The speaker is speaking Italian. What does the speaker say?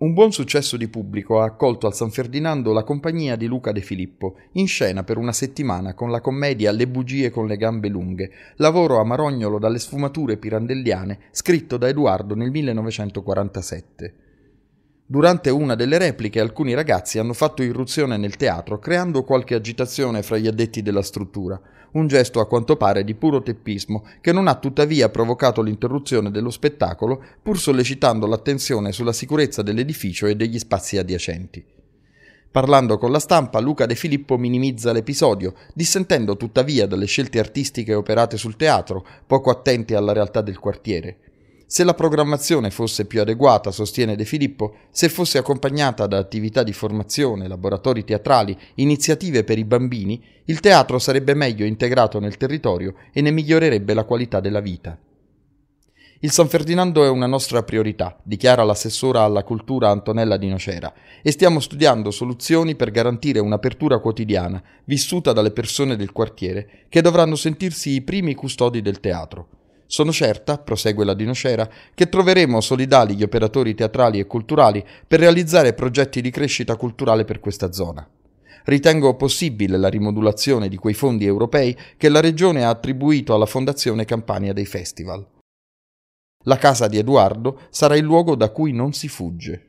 Un buon successo di pubblico ha accolto al San Ferdinando la compagnia di Luca De Filippo, in scena per una settimana con la commedia Le bugie con le gambe lunghe, lavoro a Marognolo dalle sfumature pirandelliane, scritto da Edoardo nel 1947. Durante una delle repliche alcuni ragazzi hanno fatto irruzione nel teatro creando qualche agitazione fra gli addetti della struttura, un gesto a quanto pare di puro teppismo che non ha tuttavia provocato l'interruzione dello spettacolo pur sollecitando l'attenzione sulla sicurezza dell'edificio e degli spazi adiacenti. Parlando con la stampa, Luca De Filippo minimizza l'episodio, dissentendo tuttavia dalle scelte artistiche operate sul teatro, poco attenti alla realtà del quartiere. Se la programmazione fosse più adeguata, sostiene De Filippo, se fosse accompagnata da attività di formazione, laboratori teatrali, iniziative per i bambini, il teatro sarebbe meglio integrato nel territorio e ne migliorerebbe la qualità della vita. Il San Ferdinando è una nostra priorità, dichiara l'assessora alla cultura Antonella Di Nocera, e stiamo studiando soluzioni per garantire un'apertura quotidiana, vissuta dalle persone del quartiere, che dovranno sentirsi i primi custodi del teatro. Sono certa, prosegue la dinocera, che troveremo solidali gli operatori teatrali e culturali per realizzare progetti di crescita culturale per questa zona. Ritengo possibile la rimodulazione di quei fondi europei che la Regione ha attribuito alla Fondazione Campania dei Festival. La casa di Edoardo sarà il luogo da cui non si fugge.